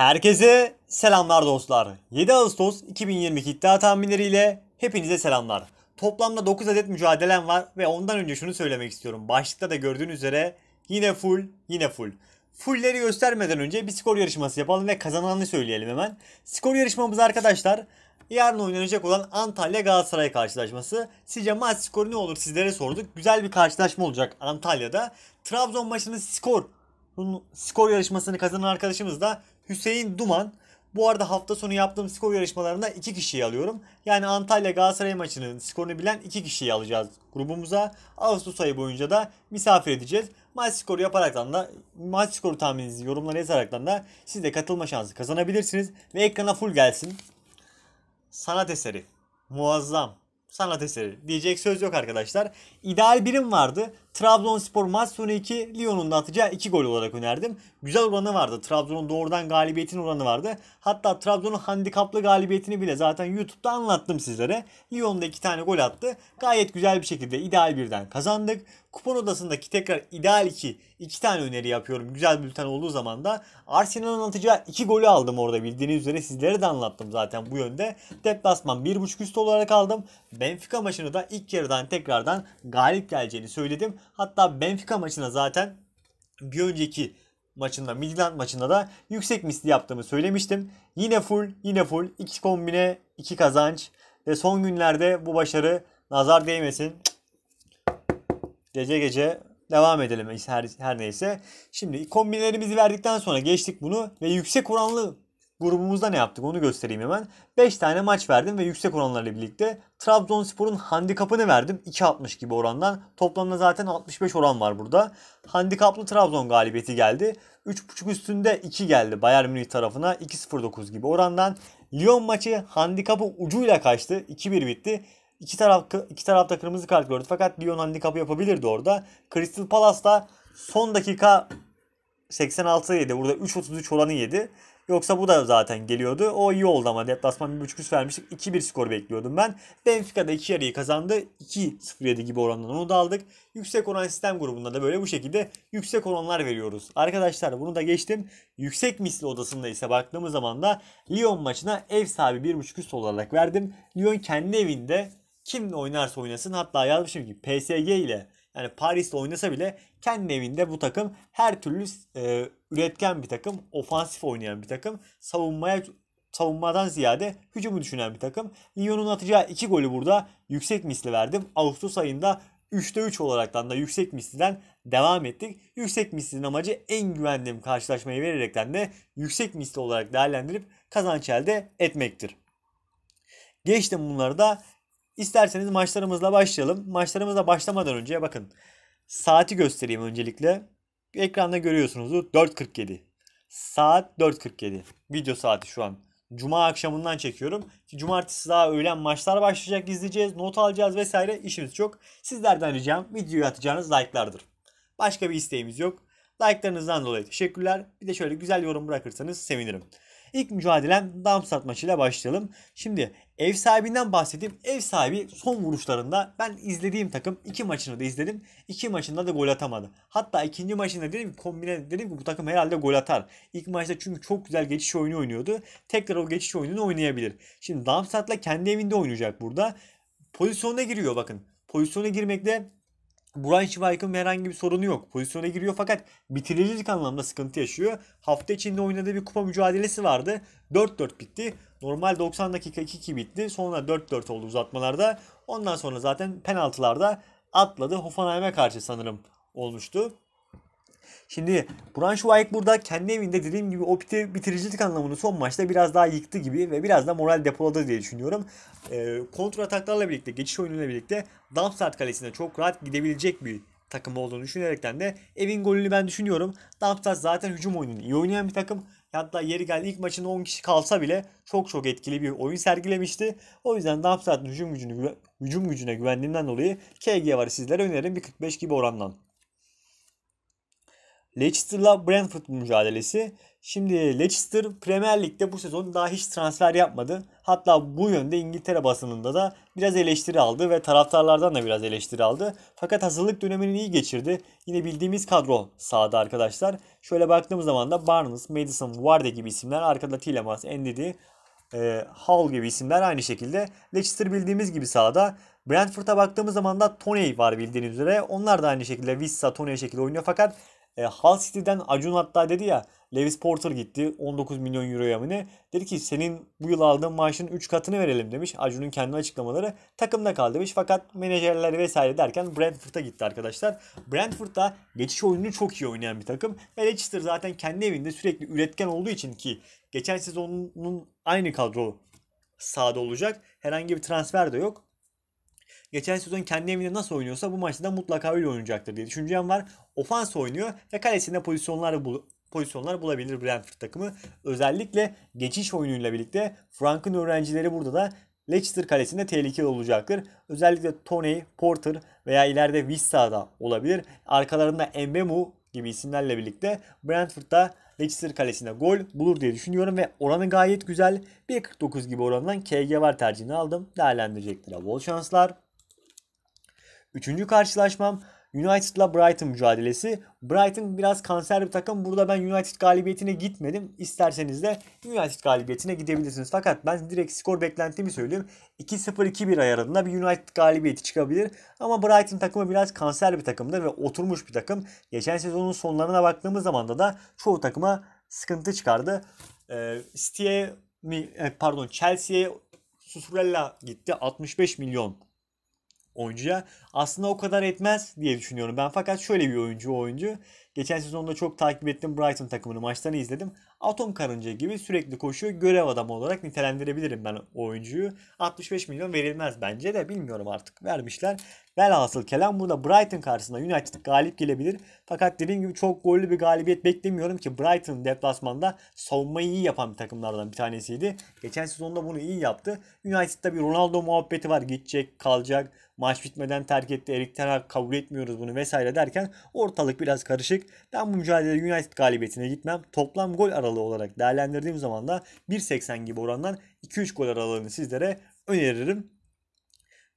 Herkese selamlar dostlar. 7 Ağustos 2022 iddia tahminleriyle hepinize selamlar. Toplamda 9 adet mücadelem var ve ondan önce şunu söylemek istiyorum. Başlıkta da gördüğünüz üzere yine full, yine full. Fullleri göstermeden önce bir skor yarışması yapalım ve kazananı söyleyelim hemen. Skor yarışmamız arkadaşlar yarın oynanacak olan Antalya Galatasaray karşılaşması. Sizce maç skoru ne olur sizlere sorduk. Güzel bir karşılaşma olacak Antalya'da. Trabzon maçının skor skor yarışmasını kazanan arkadaşımız da Hüseyin Duman. Bu arada hafta sonu yaptığım skor yarışmalarında iki kişiyi alıyorum. Yani Antalya Galatasaray maçının skorunu bilen iki kişiyi alacağız grubumuza. Ağustos ayı boyunca da misafir edeceğiz. Maç skoru yaparaktan da maç skoru tahmininizi yorumlara yazaraktan da siz de katılma şansı kazanabilirsiniz. Ve ekrana full gelsin. Sanat eseri. Muazzam sanat eseri diyecek söz yok arkadaşlar. İdeal birim vardı. Trabzonspor maç sonu 2 Lyon'un da atacağı 2 gol olarak önerdim. Güzel oranı vardı. Trabzon'un doğrudan galibiyetin oranı vardı. Hatta Trabzon'un handikaplı galibiyetini bile zaten YouTube'da anlattım sizlere. Lyon'da 2 tane gol attı. Gayet güzel bir şekilde ideal birden kazandık. Kupon odasındaki tekrar ideal 2 2 tane öneri yapıyorum. Güzel bülten olduğu zaman da Arsenal'ın atacağı 2 golü aldım orada bildiğiniz üzere sizlere de anlattım zaten bu yönde. Deplasman 1.5 üst olarak aldım. Benfica maçını da ilk yarıdan tekrardan galip geleceğini söyledim. Hatta Benfica maçına zaten bir önceki maçında Midland maçında da yüksek misli yaptığımı söylemiştim. Yine full yine full 2 kombine 2 kazanç ve son günlerde bu başarı nazar değmesin. Gece gece devam edelim her, her neyse. Şimdi kombinlerimizi verdikten sonra geçtik bunu ve yüksek oranlı grubumuzda ne yaptık onu göstereyim hemen. 5 tane maç verdim ve yüksek oranlarla birlikte Trabzonspor'un handikapını verdim. 2.60 gibi orandan. Toplamda zaten 65 oran var burada. Handikaplı Trabzon galibiyeti geldi. 3.5 üstünde 2 geldi Bayern Münih tarafına 2.09 gibi orandan. Lyon maçı handikapı ucuyla kaçtı. 2-1 bitti. İki, taraf, iki tarafta kırmızı kart gördü fakat Lyon handikapı yapabilirdi orada. Crystal Palace da son dakika 86 yedi. Burada 3.33 oranı yedi. Yoksa bu da zaten geliyordu. O iyi oldu ama deplasman 1.5 üst vermiştik. 2-1 skor bekliyordum ben. Benfica da 2 yarıyı kazandı. 2-0-7 gibi orandan onu da aldık. Yüksek oran sistem grubunda da böyle bu şekilde yüksek oranlar veriyoruz. Arkadaşlar bunu da geçtim. Yüksek misli odasında ise baktığımız zaman da Lyon maçına ev sahibi 1.5 üst olarak verdim. Lyon kendi evinde kim oynarsa oynasın hatta yazmışım ki PSG ile yani Paris'te oynasa bile kendi evinde bu takım her türlü e, üretken bir takım, ofansif oynayan bir takım, savunmaya savunmadan ziyade hücumu düşünen bir takım. Lyon'un atacağı 2 golü burada yüksek misli verdim. Ağustos ayında 3'te 3 olaraktan da yüksek misliden devam ettik. Yüksek mislin amacı en güvendiğim karşılaşmayı vererekten de yüksek misli olarak değerlendirip kazanç elde etmektir. Geçtim bunları da İsterseniz maçlarımızla başlayalım. Maçlarımızla başlamadan önce bakın saati göstereyim öncelikle. Ekranda görüyorsunuz 4.47. Saat 4.47. Video saati şu an. Cuma akşamından çekiyorum. Cumartesi daha öğlen maçlar başlayacak izleyeceğiz. Not alacağız vesaire işimiz çok. Sizlerden ricam videoyu atacağınız like'lardır. Başka bir isteğimiz yok. Like'larınızdan dolayı teşekkürler. Bir de şöyle güzel yorum bırakırsanız sevinirim. İlk mücadelem Darmstadt maçıyla başlayalım. Şimdi Ev sahibinden bahsedeyim. Ev sahibi son vuruşlarında ben izlediğim takım iki maçını da izledim. İki maçında da gol atamadı. Hatta ikinci maçında dedim ki kombine dedim ki bu takım herhalde gol atar. İlk maçta çünkü çok güzel geçiş oyunu oynuyordu. Tekrar o geçiş oyununu oynayabilir. Şimdi Darmstadt'la kendi evinde oynayacak burada. Pozisyona giriyor bakın. Pozisyona girmekte Buran Schweik'ın herhangi bir sorunu yok. Pozisyona giriyor fakat bitirilirlik anlamda sıkıntı yaşıyor. Hafta içinde oynadığı bir kupa mücadelesi vardı. 4-4 bitti. Normal 90 dakika 2-2 bitti. Sonra 4-4 oldu uzatmalarda. Ondan sonra zaten penaltılarda atladı. Hoffenheim'e karşı sanırım olmuştu. Şimdi Braunschweig burada kendi evinde dediğim gibi o bitiricilik anlamını son maçta biraz daha yıktı gibi ve biraz da moral depoladı diye düşünüyorum. E, kontra ataklarla birlikte, geçiş oyunuyla birlikte Darmstadt kalesine çok rahat gidebilecek bir takım olduğunu düşünerekten de evin golünü ben düşünüyorum. Darmstadt zaten hücum oyununu iyi oynayan bir takım. Hatta yeri geldi ilk maçında 10 kişi kalsa bile çok çok etkili bir oyun sergilemişti. O yüzden Darmstadt'ın hücum gücünü hücum gücüne güvendiğinden dolayı KG varı sizlere öneririm bir 45 gibi orandan. Leicester'la Brentford mücadelesi. Şimdi Leicester Premier Lig'de bu sezon daha hiç transfer yapmadı. Hatta bu yönde İngiltere basınında da biraz eleştiri aldı ve taraftarlardan da biraz eleştiri aldı. Fakat hazırlık dönemini iyi geçirdi. Yine bildiğimiz kadro sahada arkadaşlar. Şöyle baktığımız zaman da Barnes, Madison, Vardy gibi isimler. Arkada Tielemans, Endidi, e, Hall gibi isimler aynı şekilde. Leicester bildiğimiz gibi sahada. Brentford'a baktığımız zaman da Tony var bildiğiniz üzere. Onlar da aynı şekilde Vissa, Tony şekilde oynuyor fakat e, Hull City'den Acun hatta dedi ya Lewis Porter gitti 19 milyon euroya mı ne? Dedi ki senin bu yıl aldığın maaşın 3 katını verelim demiş. Acun'un kendi açıklamaları takımda kaldı demiş. Fakat menajerler vesaire derken Brentford'a gitti arkadaşlar. Brentford'da geçiş oyununu çok iyi oynayan bir takım. Ve Leicester zaten kendi evinde sürekli üretken olduğu için ki geçen sezonun aynı kadro sahada olacak. Herhangi bir transfer de yok geçen sezon kendi evinde nasıl oynuyorsa bu maçta da mutlaka öyle oynayacaktır diye düşüncem var. Ofans oynuyor ve kalesinde pozisyonlar bul pozisyonlar bulabilir Brentford takımı. Özellikle geçiş oyunuyla birlikte Frank'ın öğrencileri burada da Leicester kalesinde tehlikeli olacaktır. Özellikle Tony, Porter veya ileride Vissa'da olabilir. Arkalarında Mbemu gibi isimlerle birlikte Brentford'da Leicester kalesinde gol bulur diye düşünüyorum ve oranı gayet güzel. 1.49 gibi oranından KG var tercihini aldım. Değerlendirecektir. Bol şanslar. Üçüncü karşılaşmam United'la Brighton mücadelesi. Brighton biraz kanser bir takım. Burada ben United galibiyetine gitmedim. İsterseniz de United galibiyetine gidebilirsiniz. Fakat ben direkt skor beklentimi söyleyeyim. 2-0-2-1 ayarında bir United galibiyeti çıkabilir. Ama Brighton takımı biraz kanser bir takımdır ve oturmuş bir takım. Geçen sezonun sonlarına baktığımız zaman da çoğu takıma sıkıntı çıkardı. Ee, City'ye pardon Chelsea'ye Susurella gitti. 65 milyon oyuncuya aslında o kadar etmez diye düşünüyorum ben. Fakat şöyle bir oyuncu oyuncu. Geçen sezonda çok takip ettim Brighton takımını maçlarını izledim. Atom karınca gibi sürekli koşuyor. Görev adamı olarak nitelendirebilirim ben oyuncuyu. 65 milyon verilmez bence de bilmiyorum artık. Vermişler. Velhasıl kelam burada Brighton karşısında United galip gelebilir. Fakat dediğim gibi çok gollü bir galibiyet beklemiyorum ki Brighton deplasmanda savunmayı iyi yapan bir takımlardan bir tanesiydi. Geçen sezonda bunu iyi yaptı. United'da bir Ronaldo muhabbeti var. Gidecek, kalacak maç bitmeden terk etti. Erik Ten Hag kabul etmiyoruz bunu vesaire derken ortalık biraz karışık. Ben bu mücadelede United galibiyetine gitmem. Toplam gol aralığı olarak değerlendirdiğim zaman da 1.80 gibi orandan 2-3 gol aralığını sizlere öneririm.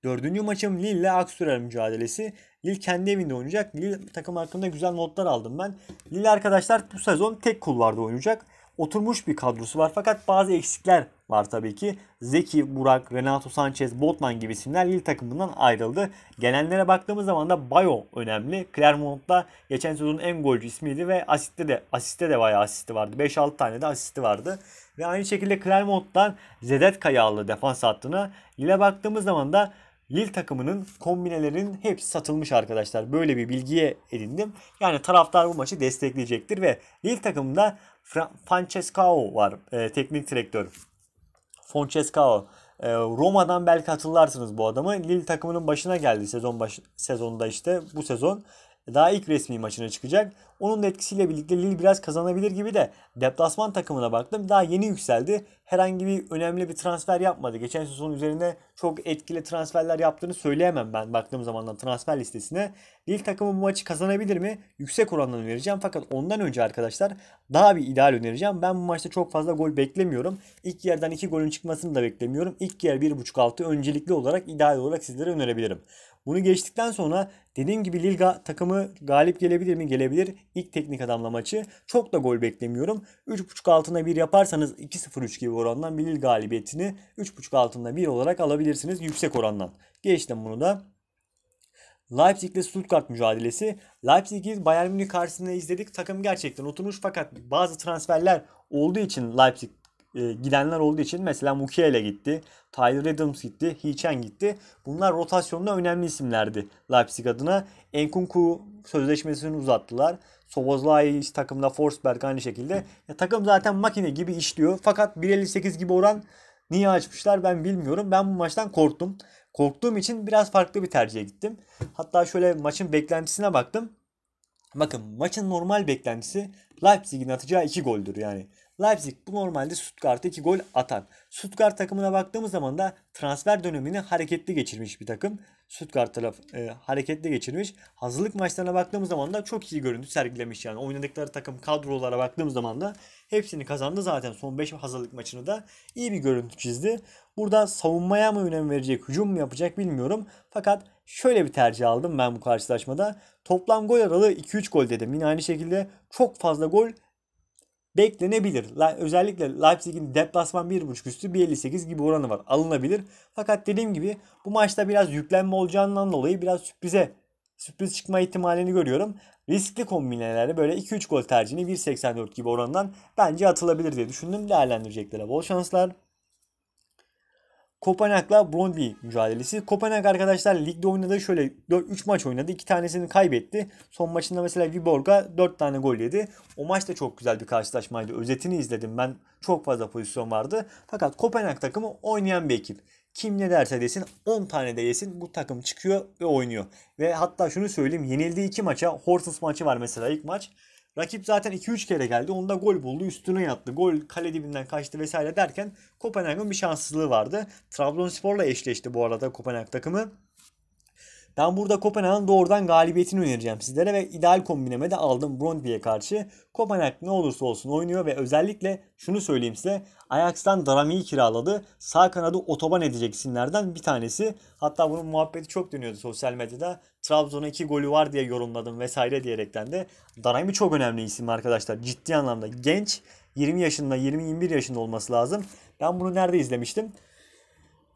Dördüncü maçım Lille ile Aksürer mücadelesi. Lille kendi evinde oynayacak. Lille takım hakkında güzel notlar aldım ben. Lille arkadaşlar bu sezon tek kulvarda oynayacak. Oturmuş bir kadrosu var fakat bazı eksikler var tabii ki. Zeki, Burak, Renato Sanchez, Botman gibi isimler Lille takımından ayrıldı. Gelenlere baktığımız zaman da Bayo önemli. Clermont'ta geçen sezonun en golcü ismiydi ve asiste de asiste de bayağı asisti vardı. 5-6 tane de asisti vardı. Ve aynı şekilde Clermont'tan Zedet Kayağlı defans hattına. Lille baktığımız zaman da Lille takımının kombinelerin hepsi satılmış arkadaşlar. Böyle bir bilgiye edindim. Yani taraftar bu maçı destekleyecektir ve Lille takımında Fra- Francescao var e, teknik direktör. Francescao. E, Roma'dan belki hatırlarsınız bu adamı. Lille takımının başına geldi sezon baş, sezonda işte bu sezon. Daha ilk resmi maçına çıkacak. Onun da etkisiyle birlikte Lille biraz kazanabilir gibi de deplasman takımına baktım. Daha yeni yükseldi. Herhangi bir önemli bir transfer yapmadı. Geçen sezon üzerine çok etkili transferler yaptığını söyleyemem ben baktığım zamandan transfer listesine. Lille takımı bu maçı kazanabilir mi? Yüksek orandan önereceğim. Fakat ondan önce arkadaşlar daha bir ideal önereceğim. Ben bu maçta çok fazla gol beklemiyorum. İlk yerden iki golün çıkmasını da beklemiyorum. İlk yer 1.5 altı öncelikli olarak ideal olarak sizlere önerebilirim. Bunu geçtikten sonra dediğim gibi Lilga takımı galip gelebilir mi? Gelebilir. İlk teknik adamla maçı. Çok da gol beklemiyorum. 3.5 altına 1 yaparsanız 2-0-3 gibi orandan bir Lil galibiyetini 3.5 altında 1 olarak alabilirsiniz yüksek orandan. Geçtim bunu da. Leipzig ile Stuttgart mücadelesi. Leipzig'i Bayern Münih karşısında izledik. Takım gerçekten oturmuş fakat bazı transferler olduğu için Leipzig e, gidenler olduğu için mesela Mukiele gitti, Tyler Adams gitti, Hichen gitti. Bunlar rotasyonda önemli isimlerdi Leipzig adına. Enkunku sözleşmesini uzattılar. Sobozlai takımda Forsberg aynı şekilde. Ya, takım zaten makine gibi işliyor. Fakat 1.58 gibi oran niye açmışlar ben bilmiyorum. Ben bu maçtan korktum. Korktuğum için biraz farklı bir tercihe gittim. Hatta şöyle maçın beklentisine baktım. Bakın maçın normal beklentisi Leipzig'in atacağı 2 goldür yani. Leipzig bu normalde Stuttgart'a 2 gol atan. Stuttgart takımına baktığımız zaman da transfer dönemini hareketli geçirmiş bir takım. Stuttgart taraf e, hareketli geçirmiş. Hazırlık maçlarına baktığımız zaman da çok iyi görüntü sergilemiş yani. Oynadıkları takım kadrolara baktığımız zaman da hepsini kazandı zaten. Son 5 hazırlık maçını da iyi bir görüntü çizdi. Burada savunmaya mı önem verecek, hücum mu yapacak bilmiyorum. Fakat şöyle bir tercih aldım ben bu karşılaşmada. Toplam gol aralığı 2-3 gol dedim. Yine aynı şekilde çok fazla gol beklenebilir. Özellikle Leipzig'in deplasman 1.5 üstü 1.58 gibi oranı var. Alınabilir. Fakat dediğim gibi bu maçta biraz yüklenme olacağından dolayı biraz sürprize sürpriz çıkma ihtimalini görüyorum. Riskli kombinelerde böyle 2-3 gol tercihini 1.84 gibi oranından bence atılabilir diye düşündüm. değerlendirecekler bol şanslar. Kopenhag'la Brondby mücadelesi. Kopenhag arkadaşlar ligde oynadığı şöyle 4, 3 maç oynadı. 2 tanesini kaybetti. Son maçında mesela Viborg'a 4 tane gol yedi. O maç da çok güzel bir karşılaşmaydı. Özetini izledim ben. Çok fazla pozisyon vardı. Fakat Kopenhag takımı oynayan bir ekip. Kim ne derse desin 10 tane de yesin bu takım çıkıyor ve oynuyor. Ve hatta şunu söyleyeyim yenildiği 2 maça Hortus maçı var mesela ilk maç. Rakip zaten 2-3 kere geldi. Onda gol buldu. Üstüne yattı. Gol kale dibinden kaçtı vesaire derken Kopenhag'ın bir şanssızlığı vardı. Trabzonspor'la eşleşti bu arada Kopenhag takımı. Ben burada Kopenhag'ın doğrudan galibiyetini önereceğim sizlere ve ideal kombineme de aldım Brondby'e karşı. Kopenhag ne olursa olsun oynuyor ve özellikle şunu söyleyeyim size Ajax'tan Darami'yi kiraladı. Sağ kanadı otoban edecek isimlerden bir tanesi. Hatta bunun muhabbeti çok dönüyordu sosyal medyada. Trabzon'a iki golü var diye yorumladım vesaire diyerekten de. Darami çok önemli isim arkadaşlar. Ciddi anlamda genç. 20 yaşında 20-21 yaşında olması lazım. Ben bunu nerede izlemiştim?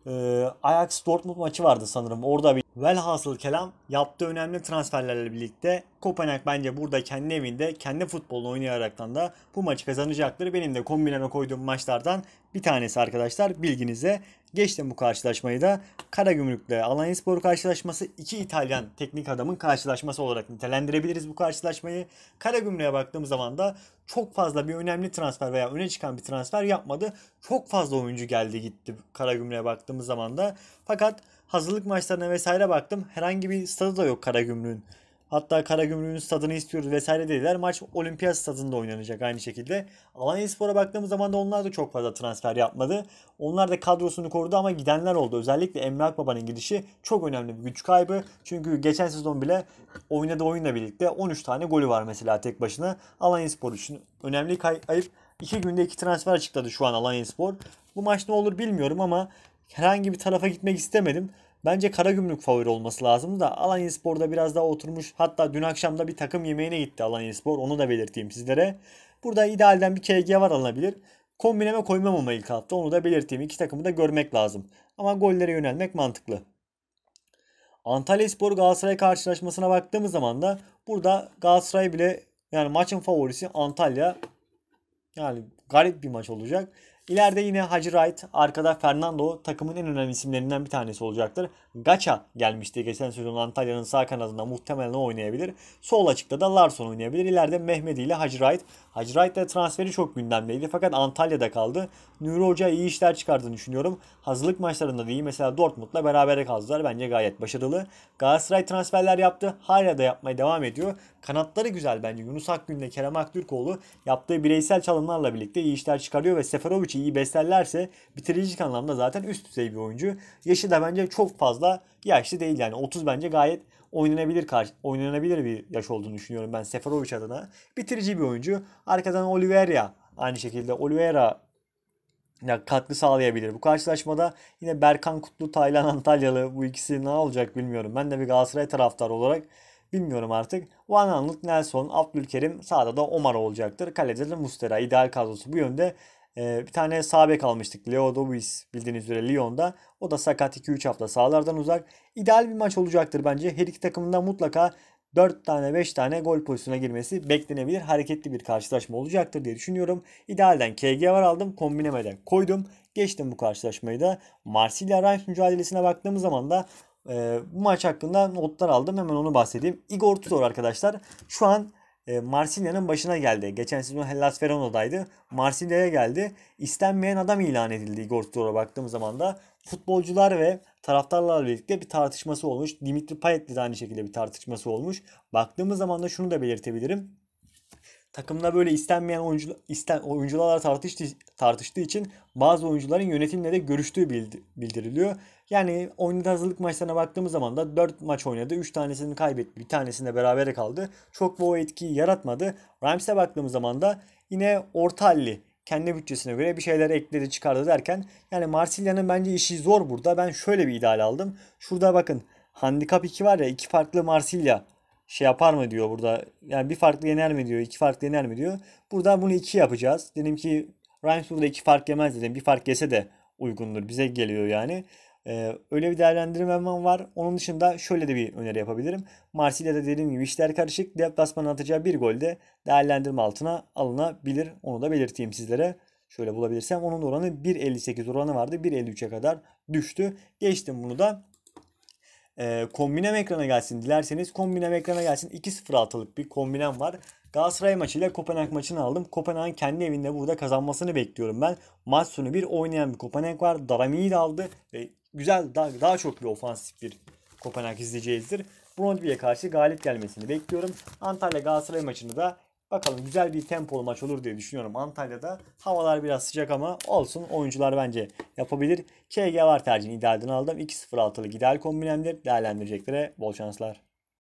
Ee, Ajax Dortmund maçı vardı sanırım. Orada bir Velhasıl kelam yaptığı önemli transferlerle birlikte Kopenhag bence burada kendi evinde kendi futbolunu oynayaraktan da bu maçı kazanacaktır. Benim de kombineme koyduğum maçlardan bir tanesi arkadaşlar bilginize. Geçtim bu karşılaşmayı da Karagümrük'le Alanyaspor karşılaşması iki İtalyan teknik adamın karşılaşması olarak nitelendirebiliriz bu karşılaşmayı. Karagümrük'e baktığımız zaman da çok fazla bir önemli transfer veya öne çıkan bir transfer yapmadı. Çok fazla oyuncu geldi gitti Karagümrük'e baktığımız zaman da. Fakat hazırlık maçlarına vesaire baktım. Herhangi bir stadı da yok Karagümrük'ün. Hatta Karagümrük'ün stadını istiyoruz vesaire dediler. Maç olimpiyat stadında oynanacak aynı şekilde. Alanya Spor'a baktığımız zaman da onlar da çok fazla transfer yapmadı. Onlar da kadrosunu korudu ama gidenler oldu. Özellikle Emre Akbaba'nın gidişi çok önemli bir güç kaybı. Çünkü geçen sezon bile oynadığı oyunla birlikte 13 tane golü var mesela tek başına. Alanya Spor için önemli kayıp. İki günde iki transfer açıkladı şu an Alanya Spor. Bu maç ne olur bilmiyorum ama herhangi bir tarafa gitmek istemedim. Bence Karagümrük favori olması lazım da Alanya Spor'da biraz daha oturmuş. Hatta dün akşam da bir takım yemeğine gitti Alanya Spor. Onu da belirteyim sizlere. Burada idealden bir KG var alınabilir. Kombineme koymam ama ilk hafta onu da belirteyim. İki takımı da görmek lazım. Ama gollere yönelmek mantıklı. Antalya Spor Galatasaray karşılaşmasına baktığımız zaman da burada Galatasaray bile yani maçın favorisi Antalya. Yani garip bir maç olacak. İleride yine Hacı Wright, arkada Fernando takımın en önemli isimlerinden bir tanesi olacaktır. Gacha gelmişti geçen sezon Antalya'nın sağ kanadında muhtemelen oynayabilir. Sol açıkta da Larson oynayabilir. İleride Mehmedi ile Hacı Wright. Hacı Wright de transferi çok gündemdeydi fakat Antalya'da kaldı. Nuri Hoca iyi işler çıkardığını düşünüyorum. Hazırlık maçlarında da iyi mesela Dortmund'la berabere kaldılar. Bence gayet başarılı. Galatasaray transferler yaptı. Hala da yapmaya devam ediyor. Kanatları güzel bence. Yunus Akgün ile Kerem Aktürkoğlu yaptığı bireysel çalımlarla birlikte iyi işler çıkarıyor ve Seferovic'i işi iyi beslerlerse bitiricilik anlamda zaten üst düzey bir oyuncu. Yaşı da bence çok fazla yaşlı değil yani 30 bence gayet oynanabilir karşı, oynanabilir bir yaş olduğunu düşünüyorum ben Seferovic adına. Bitirici bir oyuncu. Arkadan Oliveira aynı şekilde Oliveira ya katkı sağlayabilir. Bu karşılaşmada yine Berkan Kutlu, Taylan Antalyalı bu ikisi ne olacak bilmiyorum. Ben de bir Galatasaray taraftarı olarak bilmiyorum artık. Van Anlık, Nelson, Abdülkerim sağda da Omar olacaktır. Kalede de Mustera ideal kadrosu bu yönde. Ee, bir tane sağ bek almıştık. Leo Dobis bildiğiniz üzere Lyon'da. O da sakat 2-3 hafta sahalardan uzak. İdeal bir maç olacaktır bence. Her iki takımında mutlaka 4 tane 5 tane gol pozisyona girmesi beklenebilir. Hareketli bir karşılaşma olacaktır diye düşünüyorum. İdealden KG var aldım. Kombinemeden koydum. Geçtim bu karşılaşmayı da. Marsilya Reims mücadelesine baktığımız zaman da e, bu maç hakkında notlar aldım. Hemen onu bahsedeyim. Igor Tudor arkadaşlar şu an e, Marsilya'nın başına geldi. Geçen sezon Hellas Verona'daydı. Marsilya'ya geldi. İstenmeyen adam ilan edildi Igor Tudor'a baktığım zaman da. Futbolcular ve taraftarlarla birlikte bir tartışması olmuş. Dimitri Payet'le de aynı şekilde bir tartışması olmuş. Baktığımız zaman da şunu da belirtebilirim takımda böyle istenmeyen oyuncu, isten, oyuncularla tartıştı, tartıştığı için bazı oyuncuların yönetimle de görüştüğü bildiriliyor. Yani oynadığı hazırlık maçlarına baktığımız zaman da 4 maç oynadı. 3 tanesini kaybetti. Bir tanesinde berabere kaldı. Çok bu etkiyi yaratmadı. Rams'e baktığımız zaman da yine orta halli kendi bütçesine göre bir şeyler ekledi çıkardı derken yani Marsilya'nın bence işi zor burada. Ben şöyle bir ideal aldım. Şurada bakın handikap 2 var ya iki farklı Marsilya şey yapar mı diyor burada. Yani bir farklı yener mi diyor, iki farklı yener mi diyor. burada bunu iki yapacağız. Dedim ki Rhymes burada iki fark yemez dedim. Bir fark yese de uygundur. Bize geliyor yani. Ee, öyle bir değerlendirmem var. Onun dışında şöyle de bir öneri yapabilirim. Marsilya'da dediğim gibi işler karışık. deplasman atacağı bir golde değerlendirme altına alınabilir. Onu da belirteyim sizlere. Şöyle bulabilirsem onun oranı 1.58 oranı vardı. 1.53'e kadar düştü. Geçtim bunu da. E, kombinem ekrana gelsin. Dilerseniz kombinem ekrana gelsin. 2-0-6'lık bir kombinem var. Galatasaray maçıyla Kopenhag maçını aldım. Kopenhag'ın kendi evinde burada kazanmasını bekliyorum ben. Maç sonu bir oynayan bir Kopenhag var. Darami'yi de aldı ve güzel daha, daha çok bir ofansif bir Kopenhag izleyeceğizdir. Brondby'ye karşı galip gelmesini bekliyorum. Antalya Galatasaray maçını da Bakalım güzel bir tempolu maç olur diye düşünüyorum Antalya'da. Havalar biraz sıcak ama olsun oyuncular bence yapabilir. KG var tercihini idealden aldım. 2-0 altılı ideal kombinemdir. Değerlendireceklere bol şanslar.